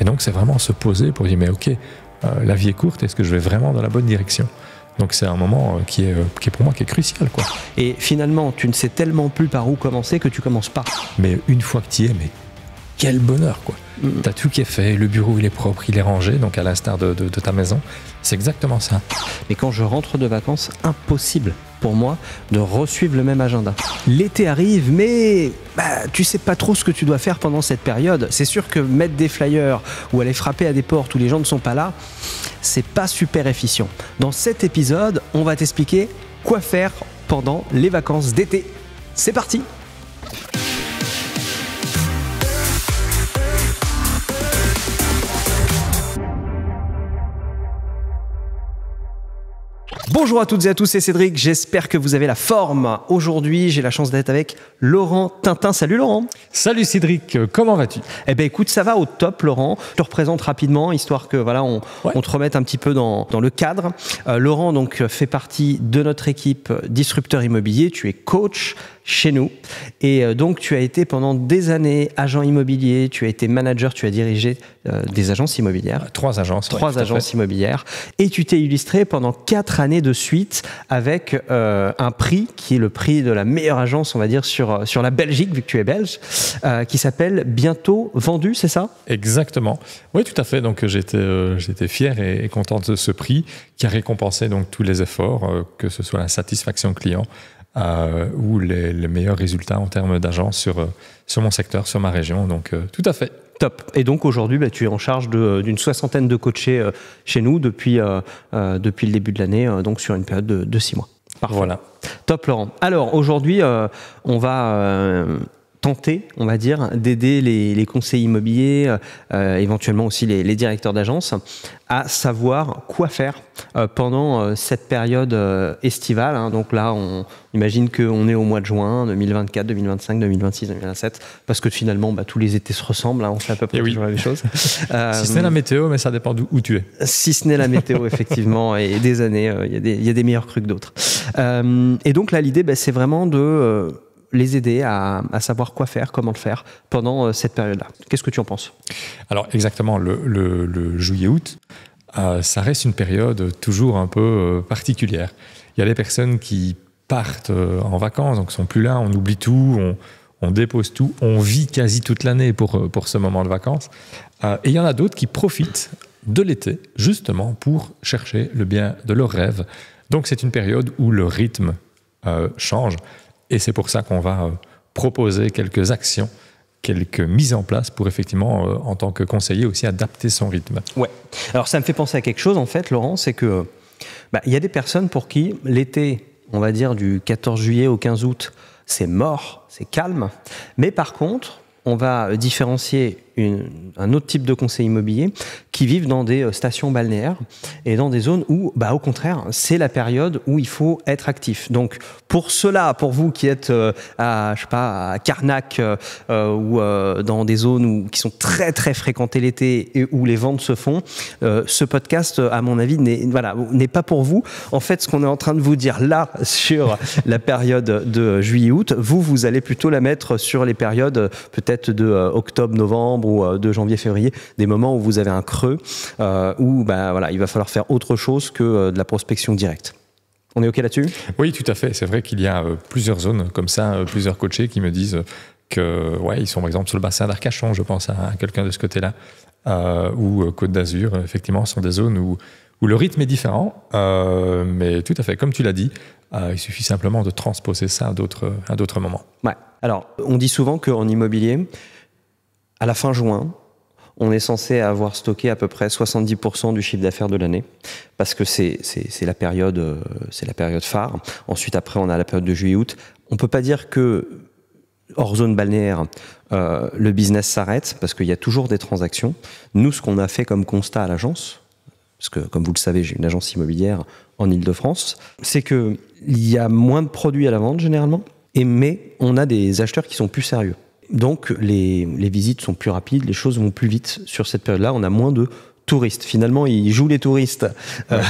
Et donc, c'est vraiment se poser pour dire, mais ok, euh, la vie est courte, est-ce que je vais vraiment dans la bonne direction donc c'est un moment euh, qui est, euh, qui pour moi qui est crucial. Quoi. Et finalement, tu ne sais tellement plus par où commencer que tu commences pas. Mais une fois que tu y es, mais quel bonheur, quoi. T'as tout qui est fait, le bureau il est propre, il est rangé, donc à l'instar de, ta maison. C'est exactement ça. Mais quand je rentre de vacances, impossible pour moi de resuivre le même agenda. L'été arrive, mais bah, tu sais pas trop ce que tu dois faire pendant cette période. C'est sûr que mettre des flyers ou aller frapper à des portes où les gens ne sont pas là, c'est pas super efficient. Dans cet épisode, on va t'expliquer quoi faire pendant les vacances d'été. C'est parti Bonjour à toutes et à tous, c'est Cédric, j'espère que vous avez la forme. Aujourd'hui, j'ai la chance d'être avec Laurent Tintin. Salut Laurent Salut Cédric, euh, comment vas-tu Eh ben écoute, ça va au top Laurent. Je te représente rapidement, histoire que voilà, on, te remette un petit peu dans, le cadre. Euh, Laurent donc euh, fait partie de notre équipe Disrupteur Immobilier, tu es coach, chez nous. Et euh, donc, tu as été pendant des années agent immobilier, tu as été manager, tu as dirigé euh, des agences immobilières. Euh, trois agences. Trois agences immobilières. Et tu t'es illustré pendant quatre années de suite avec un prix qui est le prix de la meilleure agence, on va dire, sur, sur la Belgique, vu que tu es belge, qui s'appelle Bientôt Vendu, c'est ça Exactement. Oui, tout à fait. Donc, j'étais j'étais fier et, et, content de ce prix qui a récompensé donc tous les efforts, que ce soit la satisfaction client, euh, ou les, meilleurs résultats en termes d'agents sur, euh, sur mon secteur, sur ma région. Donc, euh, tout à fait. Top. Et donc aujourd'hui, bah, tu es en charge d'une soixantaine de coachés chez nous depuis, depuis le début de l'année, donc sur une période de, six mois. Parfait. Voilà. Top Laurent. Alors aujourd'hui, on va tenter, on va dire, d'aider les, conseils immobiliers, euh, euh, éventuellement aussi les, directeurs d'agence, à savoir quoi faire euh, pendant cette période estivale. Hein. Donc là, on imagine qu'on est au mois de juin 2024, 2025, 2026, 2027, parce que finalement, bah, tous les étés se ressemblent, hein, on fait à peu près eh toujours les même si ce n'est la météo, mais ça dépend où tu es. Si ce n'est la météo, effectivement, et des années, il y, a des meilleurs crues que d'autres. et donc là, l'idée, bah, c'est vraiment de les aider à, savoir quoi faire, comment le faire pendant euh, cette période-là. Qu'est-ce que tu en penses Alors exactement, le, juillet-août, euh, ça reste une période toujours un peu euh, particulière. Il y a des personnes qui partent en vacances, donc sont plus là, on oublie tout, on, dépose tout, on vit quasi toute l'année pour, pour ce moment de vacances. et il y en a d'autres qui profitent de l'été justement pour chercher le bien de leurs rêves. Donc c'est une période où le rythme change. Et c'est pour ça qu'on va euh, proposer quelques actions quelques mises en place pour effectivement, euh, en tant que conseiller aussi, adapter son rythme. Ouais. Alors ça me fait penser à quelque chose en fait, Laurent, c'est que bah, il y a des personnes pour qui l'été, on va dire du 14 juillet au 15 août, c'est mort, c'est calme. Mais par contre, on va différencier un autre type de conseil immobilier qui vivent dans des euh, stations balnéaires et dans des zones où, bah, au contraire, c'est la période où il faut être actif. Donc, pour cela, pour vous qui êtes euh, à, je sais pas, à Carnac euh, ou dans des zones où, qui sont très très fréquentées l'été et où les ventes se font, ce podcast, à mon avis, n'est voilà, n'est pas pour vous. En fait, ce qu'on est en train de vous dire là sur la période de juillet-août, vous, vous allez plutôt la mettre sur les périodes peut-être de octobre-novembre ou euh, de janvier-février, des moments où vous avez un creux, euh, où bah, voilà, il va falloir faire autre chose que euh, de la prospection directe. On est OK là-dessus Oui, tout à fait. C'est vrai qu'il y a plusieurs zones comme ça, plusieurs coachés qui me disent que, ouais, ils sont par exemple sur le bassin d'Arcachon, je pense à quelqu'un de ce côté-là, ou Côte d'Azur, effectivement, sont des zones où, où le rythme est différent, mais tout à fait, comme tu l'as dit, il suffit simplement de transposer ça à d'autres moments. Ouais. Alors, on dit souvent qu'en immobilier, à la fin juin, on est censé avoir stocké à peu près 70% du chiffre d'affaires de l'année, parce que c'est la, période, euh, la phare. Ensuite, après, on a la période de juillet-août. On ne peut pas dire que, hors zone balnéaire, euh, le business s'arrête, parce qu'il y a toujours des transactions. Nous, ce qu'on a fait comme constat à l'agence, parce que, comme vous le savez, j'ai une agence immobilière en Ile-de-France, c'est qu'il y a moins de produits à la vente, généralement, et, mais on a des acheteurs qui sont plus sérieux donc, les, visites sont plus rapides, les choses vont plus vite sur cette période-là. On a moins de touristes. Finalement, ils jouent les touristes euh,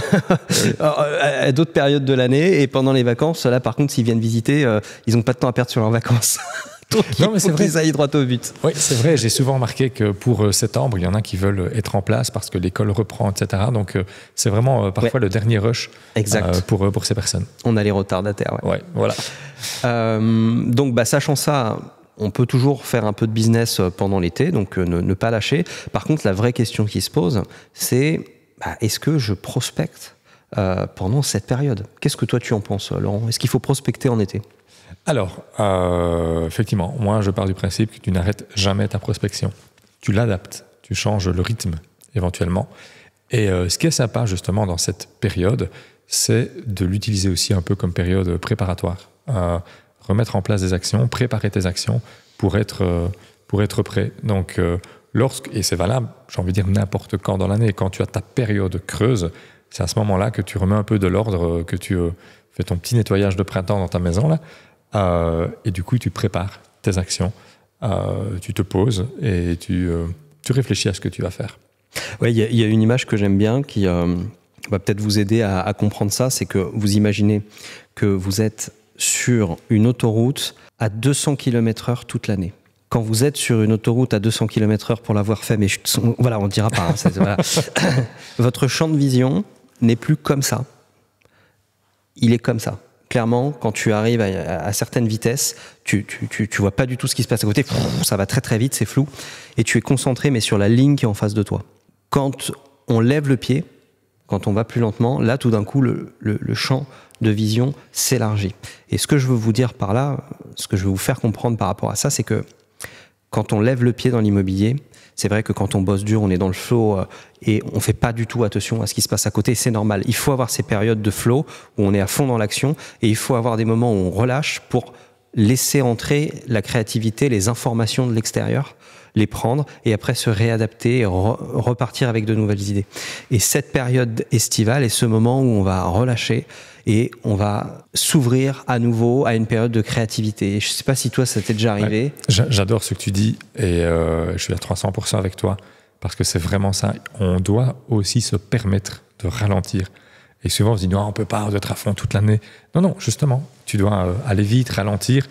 à d'autres périodes de l'année. Et pendant les vacances, là, par contre, s'ils viennent visiter, euh, ils n'ont pas de temps à perdre sur leurs vacances. non, mais c'est vrai. aillent droit au but. Oui, c'est vrai. J'ai souvent remarqué que pour euh, septembre, il y en a qui veulent être en place parce que l'école reprend, etc. Donc, c'est vraiment parfois le dernier rush exact. pour, pour ces personnes. On a les retardataires. Oui, ouais voilà. donc, bah, sachant ça, on peut toujours faire un peu de business euh, pendant l'été, donc euh, ne, pas lâcher. Par contre, la vraie question qui se pose, c'est bah, est-ce que je prospecte euh, pendant cette période Qu'est-ce que toi tu en penses, Laurent Est-ce qu'il faut prospecter en été Alors, effectivement, moi je pars du principe que tu n'arrêtes jamais ta prospection. Tu l'adaptes, tu changes le rythme éventuellement. Et ce qui est sympa justement dans cette période, c'est de l'utiliser aussi un peu comme période préparatoire remettre en place des actions, préparer tes actions pour être, euh, pour être prêt. Donc, euh, lorsque, et c'est valable, j'ai envie de dire n'importe quand dans l'année, quand tu as ta période creuse, c'est à ce moment-là que tu remets un peu de l'ordre, euh, que tu fais ton petit nettoyage de printemps dans ta maison, là, et du coup, tu prépares tes actions, tu te poses et tu, tu, réfléchis à ce que tu vas faire. Oui, il y, a une image que j'aime bien qui va peut-être vous aider à, à comprendre ça, c'est que vous imaginez que vous êtes sur une autoroute à 200 km/h toute l'année quand vous êtes sur une autoroute à 200 km/h pour l'avoir fait, mais voilà, on ne dira pas. Hein, Votre champ de vision n'est plus comme ça. Il est comme ça. Clairement, quand tu arrives à, certaines vitesses, tu, tu, vois pas du tout ce qui se passe à côté. Ça va très très vite, c'est flou, et tu es concentré mais sur la ligne qui est en face de toi. Quand on lève le pied, quand on va plus lentement, là tout d'un coup le champ de vision s'élargit. Et ce que je veux vous dire par là, ce que je veux vous faire comprendre par rapport à ça, c'est que quand on lève le pied dans l'immobilier, c'est vrai que quand on bosse dur, on est dans le flot euh, et on fait pas du tout attention à ce qui se passe à côté. C'est normal. Il faut avoir ces périodes de flot où on est à fond dans l'action et il faut avoir des moments où on relâche pour laisser entrer la créativité, les informations de l'extérieur, les prendre et après se réadapter et repartir avec de nouvelles idées. Et cette période estivale est ce moment où on va relâcher, et on va s'ouvrir à nouveau à une période de créativité. Je ne sais pas si toi, ça t'est déjà arrivé. J'adore ce que tu dis et euh, je suis à 300% avec toi parce que c'est vraiment ça. On doit aussi se permettre de ralentir. Et souvent, on se dit, non, on peut pas, être à fond toute l'année. Non, non, justement, tu dois euh, aller vite, ralentir,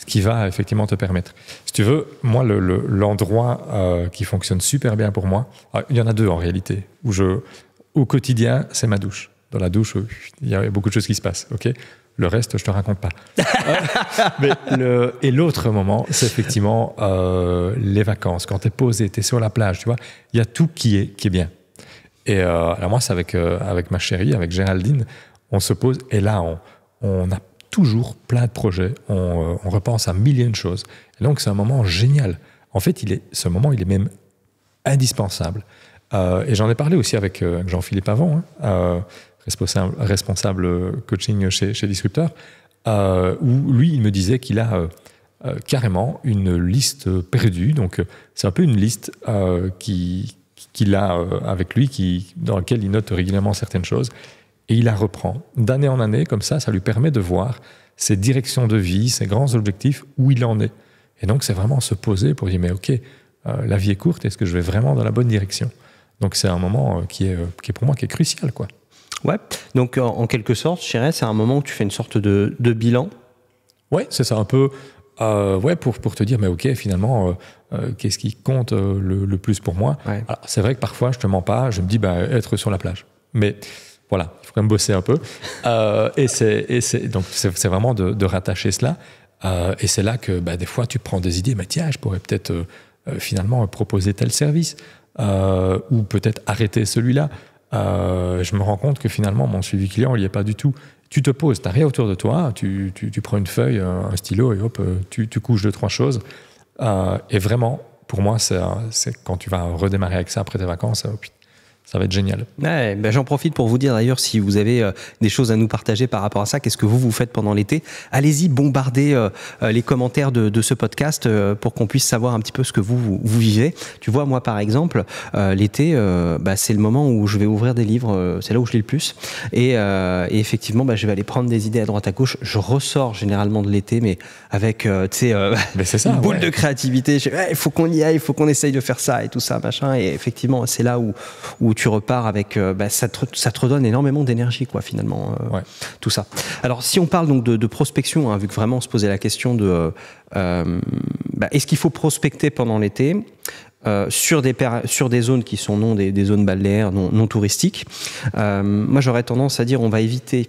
ce qui va effectivement te permettre. Si tu veux, moi, l'endroit le, euh, qui fonctionne super bien pour moi, ah, il y en a deux en réalité, où je, au quotidien, c'est ma douche dans la douche, il y a beaucoup de choses qui se passent, ok le reste, je te raconte pas. le, et l'autre moment, c'est effectivement euh, les vacances. Quand tu es posé, tu es sur la plage, tu vois, il y a tout qui est, qui est bien. Et euh, alors moi, c'est avec, euh, avec ma chérie, avec Géraldine, on se pose et là, on, on a toujours plein de projets, on, repense à milliers de choses. donc, c'est un moment génial. En fait, il est, ce moment, il est même indispensable. et j'en ai parlé aussi avec Jean-Philippe avant. Hein responsable, responsable euh, coaching chez, chez Disrupteur, euh, où lui, il me disait qu'il a euh, carrément une liste perdue. Donc, c'est un peu une liste qui qu'il a avec lui, qui, dans laquelle il note régulièrement certaines choses, et il la reprend. D'année en année, comme ça, ça lui permet de voir ses directions de vie, ses grands objectifs, où il en est. Et donc, c'est vraiment se poser pour dire, mais OK, la vie est courte, est-ce que je vais vraiment dans la bonne direction Donc, c'est un moment qui, est, qui est pour moi qui est crucial. quoi. Ouais, donc euh, en, quelque sorte, je c'est un moment où tu fais une sorte de, bilan. Ouais, c'est ça, un peu. Euh, ouais, pour, pour te dire, mais ok, finalement, euh, qu'est-ce qui compte le, plus pour moi C'est vrai que parfois, je te mens pas, je me dis, bah, être sur la plage. Mais voilà, il faut quand même bosser un peu. et c'est donc c'est vraiment de, rattacher cela. et c'est là que bah, des fois, tu prends des idées, mais tiens, je pourrais peut-être finalement proposer tel service ou peut-être arrêter celui-là. Euh, je me rends compte que finalement, mon suivi client, il n'y est pas du tout. Tu te poses, tu n'as rien autour de toi, tu, prends une feuille, euh, un stylo et hop, euh, tu, couches deux, trois choses. et vraiment, pour moi, c'est quand tu vas redémarrer avec ça après tes vacances, ça va être génial. Ouais, ben j'en profite pour vous dire d'ailleurs si vous avez euh, des choses à nous partager par rapport à ça, qu'est-ce que vous vous faites pendant l'été Allez-y, bombardez euh, euh, les commentaires de, ce podcast pour qu'on puisse savoir un petit peu ce que vous vous, vivez. Tu vois, moi par exemple, l'été, bah, c'est le moment où je vais ouvrir des livres, c'est là où je lis le plus, et, effectivement, bah, je vais aller prendre des idées à droite à gauche. Je ressors généralement de l'été, mais avec tu sais une boule de créativité. Il faut qu'on y aille, il faut qu'on essaye de faire ça et tout ça machin. Et effectivement, c'est là où où tu repars avec, euh, bah, ça, te, redonne énormément d'énergie, quoi, finalement, euh, tout ça. Alors, si on parle donc de, prospection, hein, vu que vraiment on se posait la question de euh, bah, est-ce qu'il faut prospecter pendant l'été sur, des sur des zones qui sont non des, zones balnéaires, non, touristiques. moi, j'aurais tendance à dire on va éviter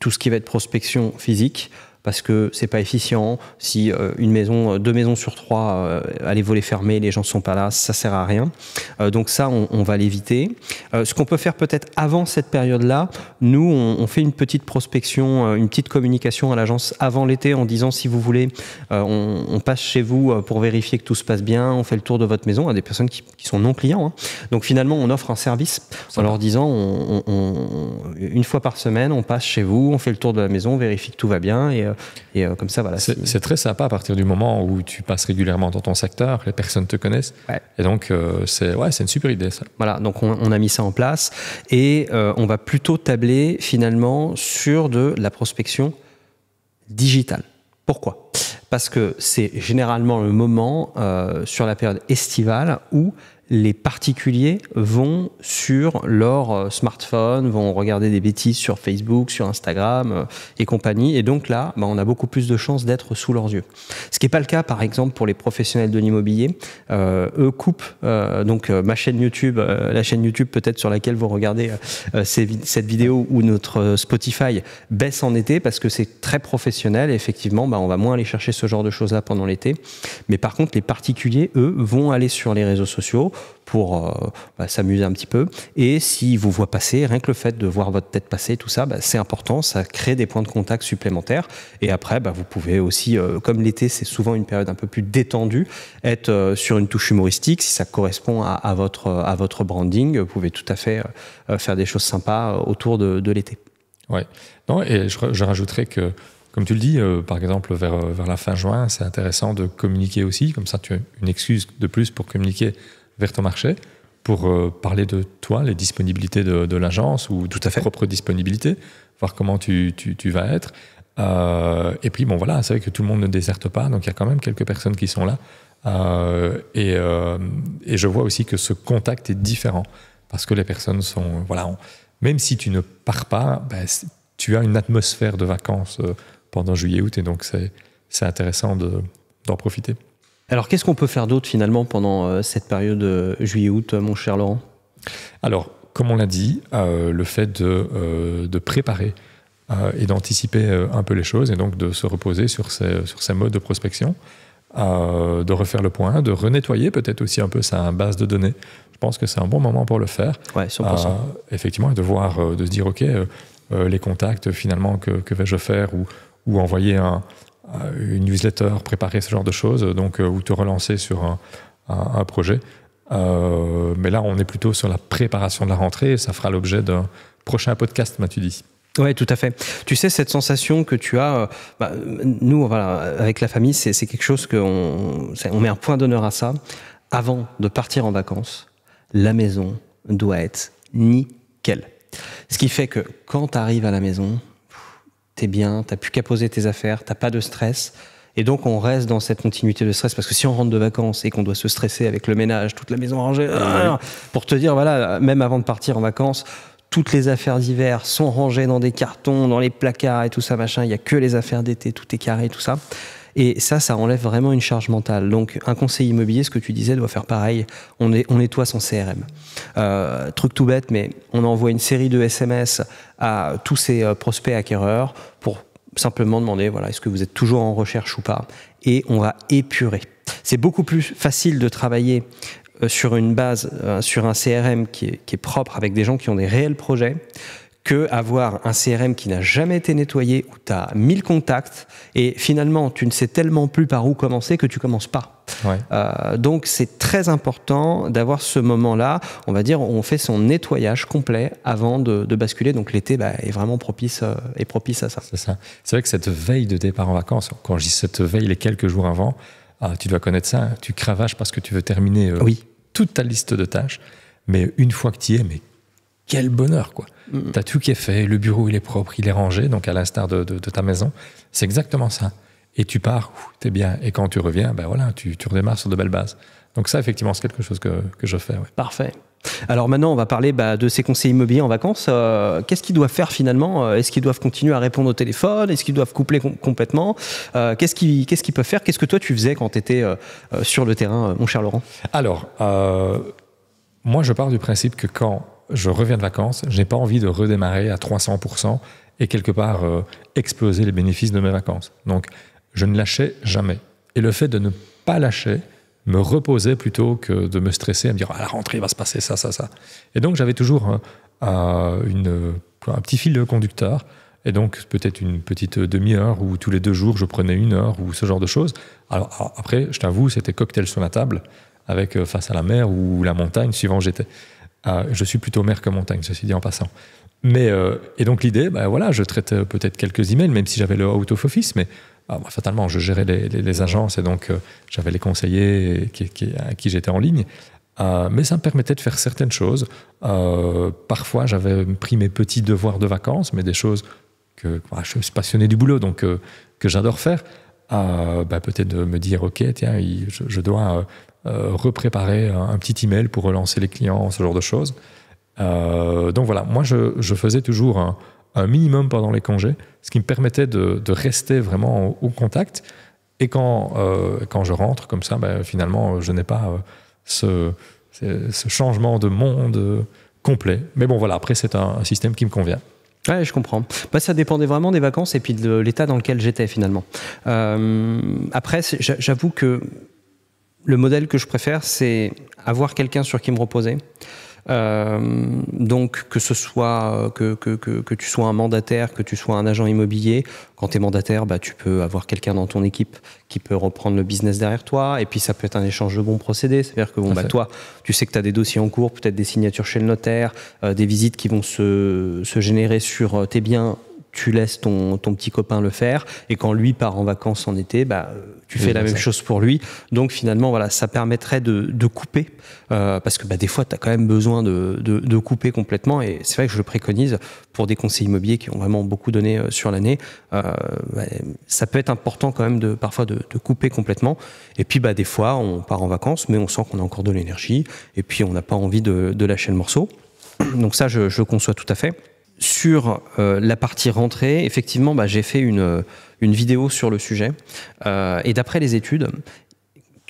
tout ce qui va être prospection physique parce que c'est pas efficient. Si euh, une maison, euh, deux maisons sur trois, euh, allez voler fermé, les gens sont pas là, ça sert à rien. Euh, donc ça, on, va l'éviter. ce qu'on peut faire peut-être avant cette période-là, nous, on, fait une petite prospection, une petite communication à l'agence avant l'été en disant si vous voulez, on, passe chez vous pour vérifier que tout se passe bien, on fait le tour de votre maison à des personnes qui, sont non clients. Hein. Donc finalement, on offre un service en leur disant on, une fois par semaine, on passe chez vous, on fait le tour de la maison, on vérifie que tout va bien et euh, et euh, comme ça, voilà. C'est, très sympa à partir du moment où tu passes régulièrement dans ton secteur, les personnes te connaissent. Et donc, euh, c'est, ouais, c'est une super idée, ça. Voilà, donc on, a mis ça en place et on va plutôt tabler finalement sur de la prospection digitale. Pourquoi Parce que c'est généralement le moment sur la période estivale où les particuliers vont sur leur euh, smartphone, vont regarder des bêtises sur Facebook, sur Instagram euh, et compagnie. Et donc là, bah, on a beaucoup plus de chances d'être sous leurs yeux. Ce qui n'est pas le cas, par exemple, pour les professionnels de l'immobilier. Euh, eux coupent donc ma chaîne YouTube, la chaîne YouTube peut-être sur laquelle vous regardez cette vidéo ou notre Spotify baisse en été parce que c'est très professionnel. effectivement, bah, on va moins aller chercher ce genre de choses-là pendant l'été. Mais par contre, les particuliers, eux, vont aller sur les réseaux sociaux pour euh, bah, s'amuser un petit peu. Et si vous voit passer, rien que le fait de voir votre tête passer, tout ça, bah, c'est important, ça crée des points de contact supplémentaires. Et après, bah, vous pouvez aussi, euh, comme l'été, c'est souvent une période un peu plus détendue, être euh, sur une touche humoristique, si ça correspond à, votre, à votre branding, vous pouvez tout à fait faire des choses sympas autour de, l'été. Ouais. Non, et je, je rajouterais que comme tu le dis, par exemple, vers, vers la fin juin, c'est intéressant de communiquer aussi. Comme ça, tu as une excuse de plus pour communiquer vers ton marché pour euh, parler de toi, les disponibilités de, l'agence ou de ta propre disponibilité, voir comment tu, tu, vas être. Euh, et puis, bon, voilà, c'est vrai que tout le monde ne déserte pas, donc il y a quand même quelques personnes qui sont là. Euh, et, et, je vois aussi que ce contact est différent parce que les personnes sont. Voilà, même si tu ne pars pas, ben, tu as une atmosphère de vacances pendant juillet-août et donc c'est intéressant d'en profiter. Alors qu'est-ce qu'on peut faire d'autre finalement pendant euh, cette période euh, juillet-août, euh, mon cher Laurent Alors, comme on l'a dit, le fait de, préparer et d'anticiper un peu les choses et donc de se reposer sur ces, sur ces modes de prospection, de refaire le point, de renettoyer peut-être aussi un peu sa base de données. Je pense que c'est un bon moment pour le faire. Ouais, 100%. effectivement, et de voir, de se dire, OK, les contacts finalement, que, que vais-je faire ou, ou envoyer un, euh, une newsletter, préparer ce genre de choses, donc euh, ou te relancer sur un, projet. Euh, mais là, on est plutôt sur la préparation de la rentrée et ça fera l'objet d'un prochain podcast, m'as-tu dis. oui, tout à fait. Tu sais, cette sensation que tu as, bah, nous, voilà, avec la famille, c'est quelque chose qu'on on met un point d'honneur à ça. Avant de partir en vacances, la maison doit être nickel. Ce qui fait que quand tu arrives à la maison, t'es bien, t'as plus qu'à poser tes affaires, t'as pas de stress. Et donc, on reste dans cette continuité de stress parce que si on rentre de vacances et qu'on doit se stresser avec le ménage, toute la maison rangée, ah euh, pour te dire, voilà, même avant de partir en vacances, toutes les affaires d'hiver sont rangées dans des cartons, dans les placards et tout ça, machin. Il n'y a que les affaires d'été, tout est carré, tout ça. Et ça, ça enlève vraiment une charge mentale. Donc, un conseiller immobilier, ce que tu disais, doit faire pareil. On, nettoie son CRM. Euh, truc tout bête, mais on envoie une série de SMS à tous ces euh, prospects acquéreurs pour simplement demander voilà, est-ce que vous êtes toujours en recherche ou pas Et on va épurer. C'est beaucoup plus facile de travailler euh, sur une base, sur un CRM qui est propre avec des gens qui ont des réels projets que avoir un CRM qui n'a jamais été nettoyé, où tu as 1000 contacts, et finalement, tu ne sais tellement plus par où commencer que tu commences pas. Euh, donc, c'est très important d'avoir ce moment-là. On va dire, on fait son nettoyage complet avant de, basculer. Donc, l'été bah, est vraiment propice, euh, propice à ça. C'est ça. C'est vrai que cette veille de départ en vacances, quand je dis cette veille, les quelques jours avant, ah, tu dois connaître ça. Hein. tu cravaches parce que tu veux terminer euh, toute ta liste de tâches. Mais une fois que tu y es, mais quel bonheur, quoi t'as tout qui est fait, le bureau il est propre, il est rangé, donc à l'instar de, ta maison. C'est exactement ça. Et tu pars, t'es bien. Et quand tu reviens, ben voilà, tu, redémarres sur de belles bases. Donc ça, effectivement, c'est quelque chose que, je fais. Parfait. Alors maintenant, on va parler bah, de ces conseils immobiliers en vacances. Euh, qu'est-ce qu'ils doivent faire finalement euh, Est-ce qu'ils doivent continuer à répondre au téléphone Est-ce qu'ils doivent coupler complètement euh, Qu'est-ce qu'ils peuvent faire Qu'est-ce que toi tu faisais quand tu étais sur le terrain, mon cher Laurent Alors, moi je pars du principe que quand je reviens de vacances, je n'ai pas envie de redémarrer à 300% et quelque part euh, exploser les bénéfices de mes vacances. Donc, je ne lâchais jamais. Et le fait de ne pas lâcher me reposait plutôt que de me stresser à me dire à ah, la rentrée il va se passer ça, ça, ça. Et donc, j'avais toujours euh, euh, un petit fil de conducteur. Et donc, peut-être une petite demi-heure ou tous les deux jours, je prenais une heure ou ce genre de choses. Alors, après, je t'avoue, c'était cocktail sur la table avec face à la mer ou la montagne, suivant où j'étais je suis plutôt maire que montagne, ceci dit en passant. Mais, euh, et donc l'idée, bah, voilà, je traitais euh, peut-être quelques emails, même si j'avais le out of office, mais ah, bah, fatalement, je gérais les, agences et donc euh, j'avais les conseillers qui, à qui j'étais en ligne. mais ça me permettait de faire certaines choses. parfois, j'avais pris mes petits devoirs de vacances, mais des choses que bah, je suis passionné du boulot, donc que j'adore faire. Bah, peut-être de me dire ok tiens je dois euh, repréparer un petit email pour relancer les clients, ce genre de choses. Euh, donc voilà, moi je, faisais toujours un, minimum pendant les congés, ce qui me permettait de, rester vraiment au, contact. Et quand, euh, quand je rentre comme ça, ben, finalement, je n'ai pas ce, changement de monde complet. Mais bon voilà, après c'est un, système qui me convient. Ouais, je comprends. Bah, ça dépendait vraiment des vacances et puis de l'état dans lequel j'étais finalement. après, j'avoue que le modèle que je préfère, c'est avoir quelqu'un sur qui me reposer. Euh, donc que ce soit que, que, que, tu sois un mandataire, que tu sois un agent immobilier, quand tu es mandataire, bah, tu peux avoir quelqu'un dans ton équipe qui peut reprendre le business derrière toi, et puis ça peut être un échange de bons procédés, c'est-à-dire que bon, bah, toi, tu sais que tu as des dossiers en cours, peut-être des signatures chez le notaire, euh, des visites qui vont se, se générer sur euh, tes biens tu laisses ton, petit copain le faire. Et quand lui part en vacances en été, bah, euh, tu fais la même chose pour lui. Donc finalement, voilà, ça permettrait de, couper. Euh, parce que bah, des fois, tu as quand même besoin de, couper complètement. Et c'est vrai que je le préconise pour des conseils immobiliers qui ont vraiment beaucoup donné euh, sur l'année. ça peut être important quand même de, parfois de, couper complètement. Et puis bah, des fois, on part en vacances, mais on sent qu'on a encore de l'énergie. Et puis on n'a pas envie de, lâcher le morceau. Donc ça, je, conçois tout à fait sur euh, la partie rentrée, effectivement, bah, j'ai fait une, euh, une, vidéo sur le sujet. Euh, et d'après les études,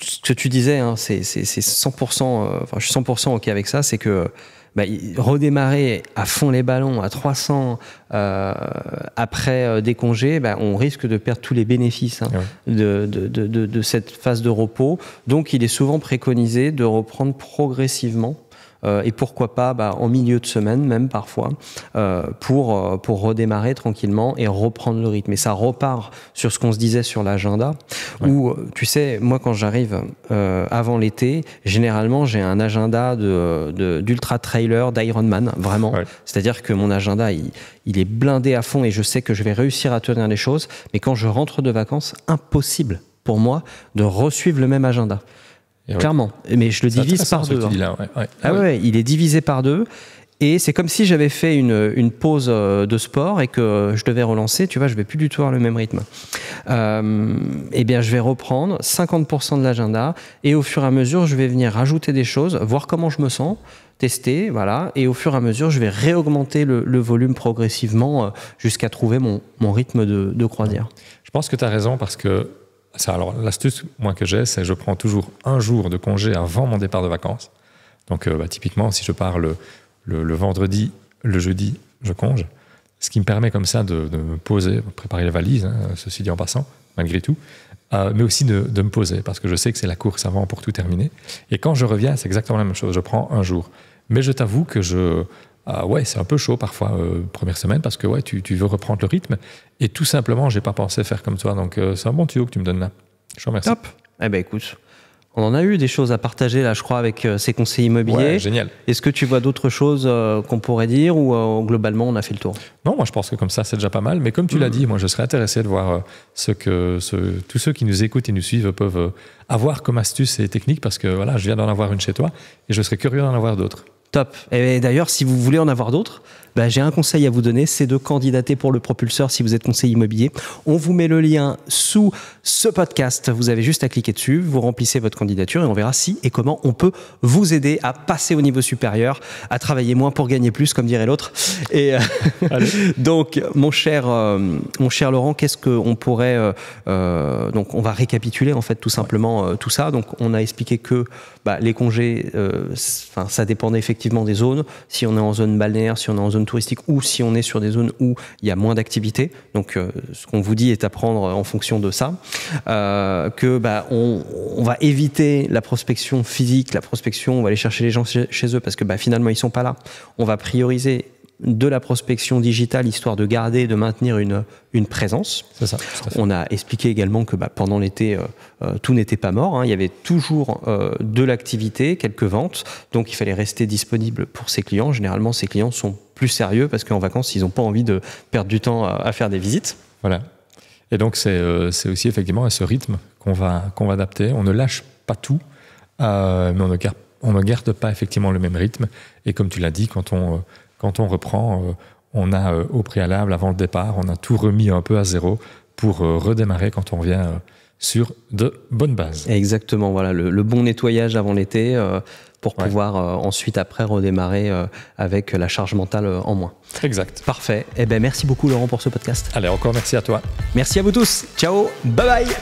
ce que tu disais, hein, c'est 100%, euh, je suis 100% OK avec ça, c'est que bah, redémarrer à fond les ballons, à 300, après des congés, bah, on risque de perdre tous les bénéfices hein, ah de, de, de, de cette phase de repos. Donc, il est souvent préconisé de reprendre progressivement euh, et pourquoi pas bah, en milieu de semaine même parfois euh, euh, pour, redémarrer tranquillement et reprendre le rythme. Et ça repart sur ce qu'on se disait sur l'agenda, tu sais, moi quand j'arrive avant l'été, généralement j'ai un agenda d'ultra-trailer, d'Iron Man vraiment. C'est-à-dire que mon agenda, il, est blindé à fond et je sais que je vais réussir à tenir les choses, mais quand je rentre de vacances, impossible pour moi de suivre le même agenda. Clairement. Mais je le divise par deux. Hein. Là, Ah, ah ouais, il est divisé par deux. Et c'est comme si j'avais fait une, une, pause euh, de sport et que je devais relancer, tu vois, je vais plus du tout avoir le même rythme. Euh, eh bien, je vais reprendre 50% de l'agenda et au fur et à mesure, je vais venir rajouter des choses, voir comment je me sens, tester, voilà. Et au fur et à mesure, je vais réaugmenter le, volume progressivement euh, jusqu'à trouver mon, mon rythme de, de croisière. Je pense que tu as raison parce que alors l'astuce moi que j'ai, c'est je prends toujours un jour de congé avant mon départ de vacances. Donc euh, bah, typiquement, si je pars le, le, vendredi, le jeudi, je conge. Ce qui me permet comme ça de, me poser, préparer les valises, hein, ceci dit en passant, malgré tout, euh, mais aussi de, de, me poser, parce que je sais que c'est la course avant pour tout terminer. Et quand je reviens, c'est exactement la même chose, je prends un jour. Mais je t'avoue que je, ah ouais, c'est un peu chaud parfois, euh, première semaine, parce que ouais, tu, veux reprendre le rythme. Et tout simplement, j'ai pas pensé faire comme toi. Donc, euh, c'est un bon tuyau que tu me donnes là. Je te remercie. Top. Eh ben, écoute, on en a eu des choses à partager là, je crois, avec euh, ces conseils immobiliers. Ouais, génial. Est-ce que tu vois d'autres choses qu'on pourrait dire ou globalement on a fait le tour Non, moi je pense que comme ça c'est déjà pas mal. Mais comme tu l'as mm. dit, moi je serais intéressé de voir ce que tous ceux qui nous écoutent et nous suivent peuvent avoir comme astuces et techniques parce que voilà, je viens d'en avoir une chez toi et je serais curieux d'en avoir d'autres. Top. Et d'ailleurs, si vous voulez en avoir d'autres, bah, j'ai un conseil à vous donner, c'est de candidater pour le propulseur si vous êtes conseiller immobilier. On vous met le lien sous ce podcast. Vous avez juste à cliquer dessus, vous remplissez votre candidature et on verra si et comment on peut vous aider à passer au niveau supérieur, à travailler moins pour gagner plus, comme dirait l'autre. Et euh, donc, mon cher, euh, mon cher Laurent, qu'est-ce qu'on pourrait euh, donc on va récapituler en fait tout simplement tout ça. Donc, on a expliqué que bah, les congés, ça dépendait effectivement des zones. Si on est en zone balnéaire, si on est en zone touristique touristiques ou si on est sur des zones où il y a moins d'activité. Donc, euh, ce qu'on vous dit est à prendre en fonction de ça. Euh, que bah, on, va éviter la prospection physique, la prospection, on va aller chercher les gens chez, eux parce que bah, finalement, ils sont pas là. On va prioriser de la prospection digitale, histoire de garder, de maintenir une, une présence. on a expliqué également que bah, pendant l'été, euh, tout n'était pas mort. Hein. Il y avait toujours de l'activité, quelques ventes. Donc, il fallait rester disponible pour ses clients. Généralement, ses clients sont plus sérieux parce qu'en vacances, ils n'ont pas envie de perdre du temps à, faire des visites. Voilà. Et donc, euh, c'est aussi effectivement à ce rythme qu'on va, qu'on va adapter. On ne lâche pas tout, euh, mais on ne, garde, pas effectivement le même rythme. Et comme tu l'as dit, quand on, euh, quand on reprend, on a au préalable, avant le départ, on a tout remis un peu à zéro pour redémarrer quand on revient sur de bonnes bases. Exactement, voilà, le, bon nettoyage avant l'été, pour pouvoir euh, ensuite après redémarrer euh, avec la charge mentale euh, en moins. Exact. Parfait. Eh ben merci beaucoup Laurent pour ce podcast. Allez, encore merci à toi. Merci à vous tous. Ciao. Bye bye.